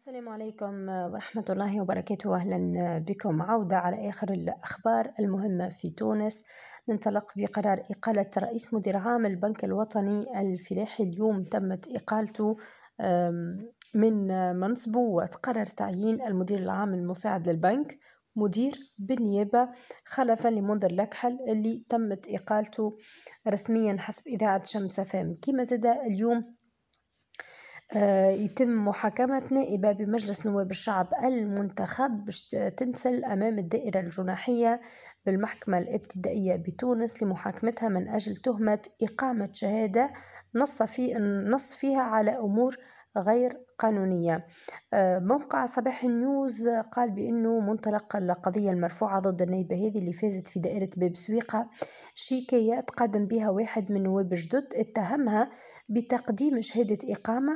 السلام عليكم ورحمة الله وبركاته أهلا بكم عودة على آخر الأخبار المهمة في تونس ننطلق بقرار إقالة رئيس مدير عام البنك الوطني الفلاحي اليوم تمت إقالته من منصبه وتقرر تعيين المدير العام المساعد للبنك مدير بالنيابة خلفا لمنذر لكحل اللي تمت إقالته رسميا حسب إذاعة شمس فام كما زاد اليوم آه، يتم محاكمة نائبة بمجلس نواب الشعب المنتخب باش تمثل أمام الدائرة الجناحية بالمحكمة الابتدائية بتونس لمحاكمتها من أجل تهمة إقامة شهادة نص, في نص فيها على أمور غير قانونية آه، موقع صباح النيوز قال بأنه منطلق القضية المرفوعة ضد النيبة هذه اللي فازت في دائرة باب سويقة شيكاية تقدم بها واحد من نواب جدد اتهمها بتقديم شهادة إقامة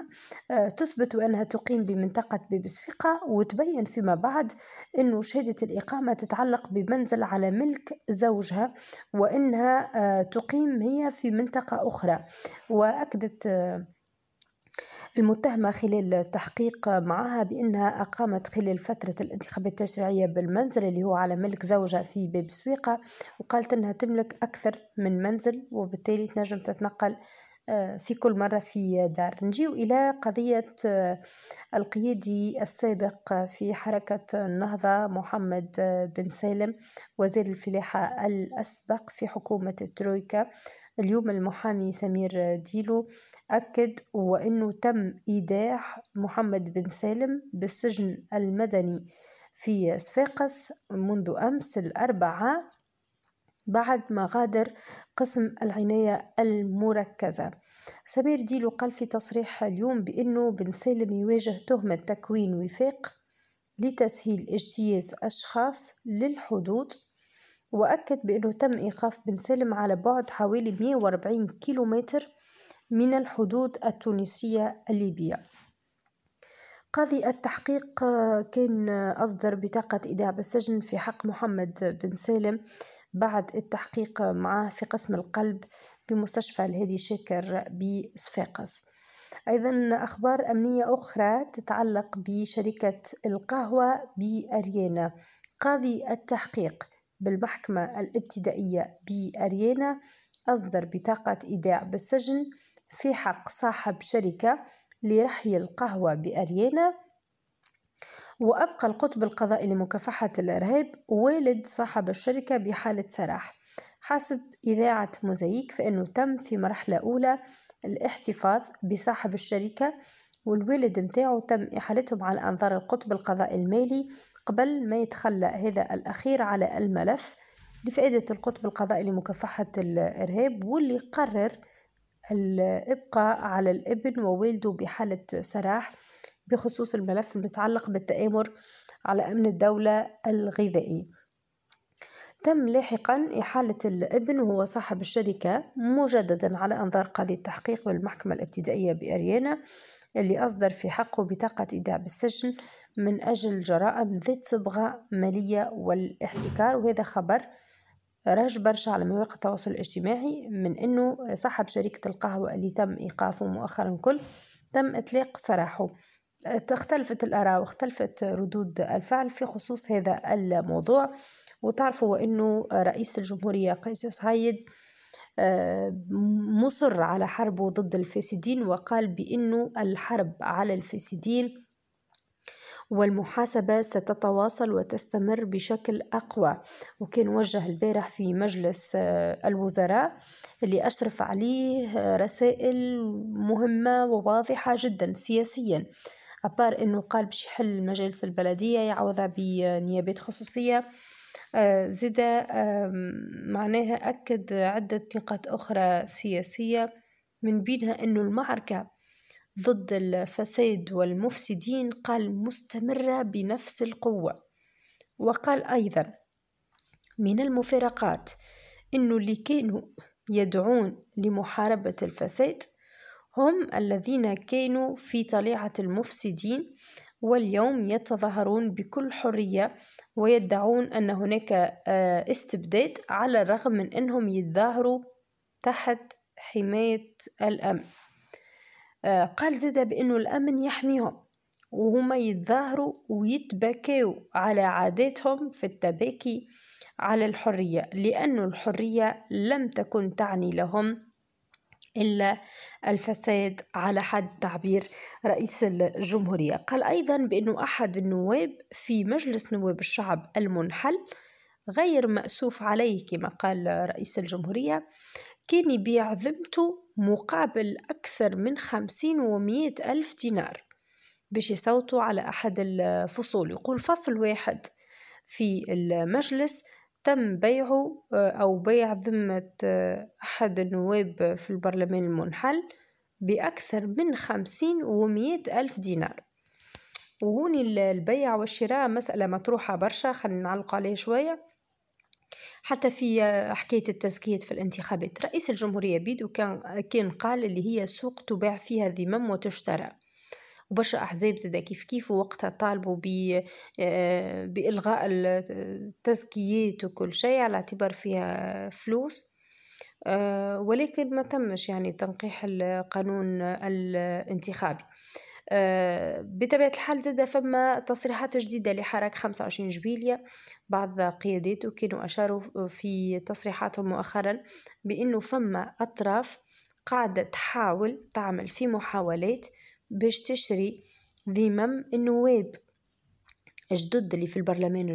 آه، تثبت أنها تقيم بمنطقة باب سويقة وتبين فيما بعد أنه شهادة الإقامة تتعلق بمنزل على ملك زوجها وأنها آه، تقيم هي في منطقة أخرى وأكدت المتهمة خلال التحقيق معها بأنها أقامت خلال فترة الانتخابات التشريعية بالمنزل اللي هو على ملك زوجها في باب سويقة وقالت أنها تملك أكثر من منزل وبالتالي تنجم تتنقل في كل مرة في دار نجيو إلى قضية آه، القيادي السابق في حركة النهضة محمد آه، بن سالم وزير الفلاحة الأسبق في حكومة الترويكا اليوم المحامي سمير ديلو أكد وأنه تم إيداع محمد بن سالم بالسجن المدني في صفاقس منذ أمس الأربعاء بعد ما غادر قسم العناية المركزة سمير ديلو قال في تصريح اليوم بأنه بن سالم يواجه تهمة تكوين وفاق لتسهيل اجتياز أشخاص للحدود وأكد بأنه تم إيقاف بن سالم على بعد حوالي 140 كيلومتر من الحدود التونسية الليبية قاضي التحقيق آه، كان آه، أصدر بطاقة إيداع بالسجن في حق محمد بن سالم بعد التحقيق معه في قسم القلب بمستشفى الهادي شاكر بصفاقس أيضا أخبار أمنية أخرى تتعلق بشركة القهوة بأريانا قاضي التحقيق بالمحكمة الابتدائية بأريانا أصدر بطاقة إيداع بالسجن في حق صاحب شركة لرحي القهوة بأريانا وأبقى القطب القضائي لمكافحة الإرهاب والد صاحب الشركة بحالة سراح حسب إذاعة موزايك فإنه تم في مرحلة أولى الاحتفاظ بصاحب الشركة والوالد متاعو تم إحالتهم على أنظار القطب القضائي المالي قبل ما يتخلى هذا الأخير على الملف لفائدة القطب القضائي لمكافحة الإرهاب واللي قرر الإبقاء على الابن ووالده بحالة سراح بخصوص الملف المتعلق بالتآمر على أمن الدولة الغذائي تم لاحقا إحالة الابن وهو صاحب الشركة مجددا على أنظار قاضي التحقيق بالمحكمة الابتدائية بأريانا اللي أصدر في حقه بطاقة إيداع بالسجن من أجل جرائم ذات صبغة مالية والاحتكار وهذا خبر راج برشا على مواقع التواصل الاجتماعي من أنه صاحب شركة القهوة اللي تم إيقافه مؤخرا كل تم إطلاق سراحه اختلفت الآراء واختلفت ردود الفعل في خصوص هذا الموضوع وتعرفوا أنه رئيس الجمهورية قيس سعيد آه، مصر على حربه ضد الفاسدين وقال بأنه الحرب على الفاسدين والمحاسبة ستتواصل وتستمر بشكل أقوى وكان وجه البارح في مجلس آه، الوزراء اللي أشرف عليه آه، رسائل مهمة وواضحة جدا سياسيا أبار أنه قال بشي يحل مجالس البلدية يعوضها بنيابات خصوصية آه، زيدا معناها أكد عدة نقاط أخرى سياسية من بينها أنه المعركة ضد الفساد والمفسدين قال مستمرة بنفس القوة وقال أيضا من المفارقات أنه اللي كانوا يدعون لمحاربة الفساد هم الذين كانوا في طليعة المفسدين واليوم يتظاهرون بكل حرية ويدعون أن هناك آه، استبداد على الرغم من أنهم يتظاهروا تحت حماية الأمن آه، قال زادا بأنه الأمن يحميهم وهما يتظاهروا ويتبكوا على عاداتهم في التباكي على الحرية لأن الحرية لم تكن تعني لهم إلا الفساد على حد تعبير رئيس الجمهورية قال أيضا بأنه أحد النواب في مجلس نواب الشعب المنحل غير مأسوف عليه كما قال رئيس الجمهورية كان يبيع ذمته مقابل أكثر من خمسين ومئة ألف دينار باش يصوتوا على أحد الفصول يقول فصل واحد في المجلس تم بيعه آه، أو بيع ذمة آه، أحد النواب في البرلمان المنحل بأكثر من خمسين ومئة ألف دينار وهوني البيع والشراء مسألة مطروحة برشا خلينا نعلق عليها شوية حتى في آه، حكاية التزكية في الانتخابات رئيس الجمهورية بيدو كان, كان قال اللي هي سوق تباع فيها ذمم وتشترى وبرشا أحزاب زادا كيف كيف وقتها طالبوا آه، بإلغاء التزكيات وكل شيء على اعتبار فيها فلوس آه، ولكن ما تمش يعني تنقيح القانون الانتخابي آه، بطبيعة الحال زاد فما تصريحات جديدة لحراك 25 جويلية بعض قياداته كانوا أشاروا في تصريحاتهم مؤخرا بأنه فما أطراف قاعدة تحاول تعمل في محاولات باش تشري ذمم النواب الجدد اللي في البرلمان آه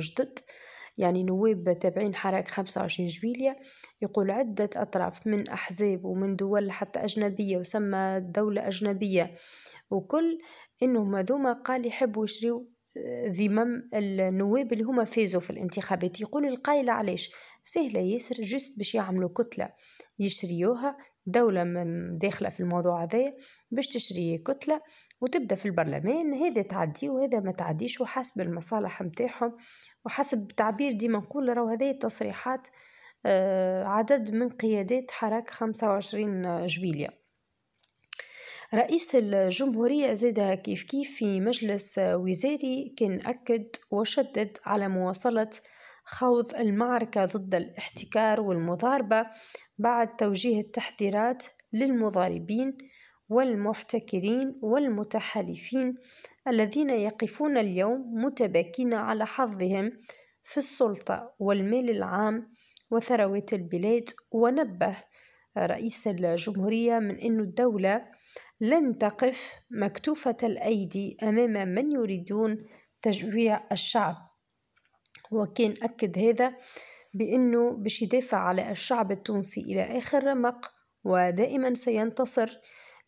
يعني نواب تابعين حراك 25 جويلية يقول عدة أطراف من أحزاب ومن دول حتى أجنبية وسمى دولة أجنبية وكل إنهم ذوما قال يحبوا يشريوا آه، ذمم النواب اللي هما فازوا في الانتخابات يقول القايلة علاش سهلة ياسر جست باش يعملوا كتلة يشريوها دولة داخلة في الموضوع هذايا باش تشري كتلة وتبدا في البرلمان هذا تعدي وهذا ما تعديش وحسب المصالح متاعهم وحسب تعبير ديما نقول راهو هذه التصريحات آه، عدد من قيادات حراك 25 جويلية رئيس الجمهورية زادها كيف كيف في مجلس وزاري كان أكد وشدد على مواصلة خوض المعركة ضد الاحتكار والمضاربة بعد توجيه التحذيرات للمضاربين والمحتكرين والمتحالفين الذين يقفون اليوم متباكين على حظهم في السلطة والمال العام وثروة البلاد ونبه رئيس الجمهورية من أن الدولة لن تقف مكتوفة الأيدي أمام من يريدون تجويع الشعب وكان أكد هذا بأنه باش يدافع على الشعب التونسي إلى آخر رمق ودائما سينتصر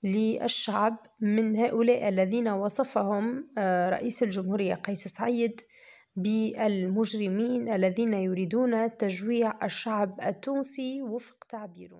للشعب من هؤلاء الذين وصفهم آه، رئيس الجمهورية قيس سعيد بالمجرمين الذين يريدون تجويع الشعب التونسي وفق تعبيره